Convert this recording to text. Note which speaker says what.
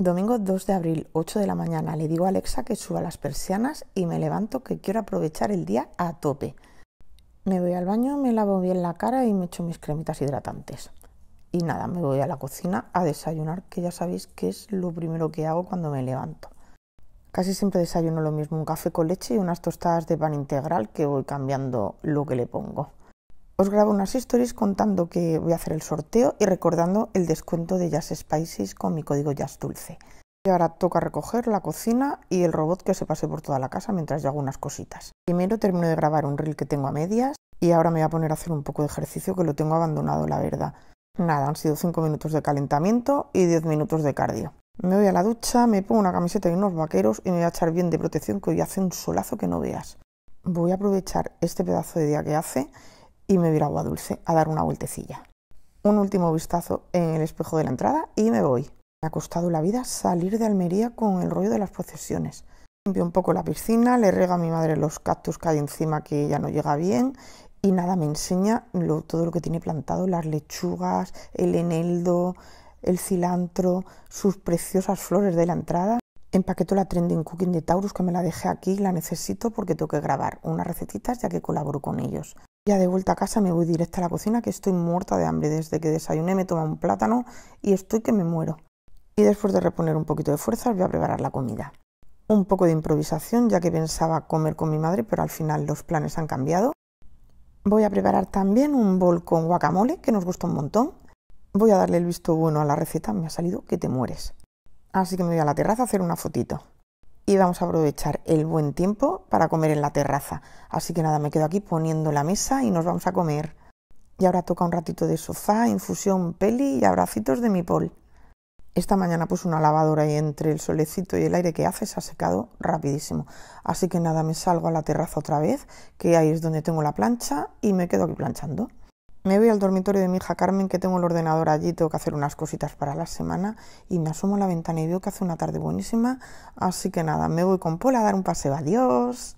Speaker 1: Domingo 2 de abril, 8 de la mañana, le digo a Alexa que suba las persianas y me levanto que quiero aprovechar el día a tope. Me voy al baño, me lavo bien la cara y me echo mis cremitas hidratantes. Y nada, me voy a la cocina a desayunar, que ya sabéis que es lo primero que hago cuando me levanto. Casi siempre desayuno lo mismo, un café con leche y unas tostadas de pan integral que voy cambiando lo que le pongo os grabo unas stories contando que voy a hacer el sorteo y recordando el descuento de Jazz Spices con mi código Jazz Dulce. Y ahora toca recoger la cocina y el robot que se pase por toda la casa mientras yo hago unas cositas. Primero termino de grabar un reel que tengo a medias y ahora me voy a poner a hacer un poco de ejercicio que lo tengo abandonado, la verdad. Nada, han sido 5 minutos de calentamiento y 10 minutos de cardio. Me voy a la ducha, me pongo una camiseta y unos vaqueros y me voy a echar bien de protección que hoy hace un solazo que no veas. Voy a aprovechar este pedazo de día que hace y me voy a agua dulce a dar una vueltecilla. Un último vistazo en el espejo de la entrada y me voy. Me ha costado la vida salir de Almería con el rollo de las procesiones. Limpio un poco la piscina, le rega a mi madre los cactus que hay encima que ya no llega bien y nada, me enseña todo lo que tiene plantado, las lechugas, el eneldo, el cilantro, sus preciosas flores de la entrada. Empaqueto la trending cooking de Taurus que me la dejé aquí, la necesito porque tengo que grabar unas recetitas ya que colaboro con ellos. Ya de vuelta a casa me voy directa a la cocina que estoy muerta de hambre. Desde que desayuné me toma un plátano y estoy que me muero. Y después de reponer un poquito de fuerzas voy a preparar la comida. Un poco de improvisación ya que pensaba comer con mi madre pero al final los planes han cambiado. Voy a preparar también un bol con guacamole que nos gusta un montón. Voy a darle el visto bueno a la receta, me ha salido que te mueres. Así que me voy a la terraza a hacer una fotito vamos a aprovechar el buen tiempo para comer en la terraza. Así que nada, me quedo aquí poniendo la mesa y nos vamos a comer. Y ahora toca un ratito de sofá, infusión, peli y abracitos de mi pol. Esta mañana puse una lavadora y entre el solecito y el aire que hace se ha secado rapidísimo. Así que nada, me salgo a la terraza otra vez, que ahí es donde tengo la plancha y me quedo aquí planchando. Me voy al dormitorio de mi hija Carmen, que tengo el ordenador allí, tengo que hacer unas cositas para la semana, y me asomo a la ventana y veo que hace una tarde buenísima, así que nada, me voy con Pola a dar un paseo, adiós.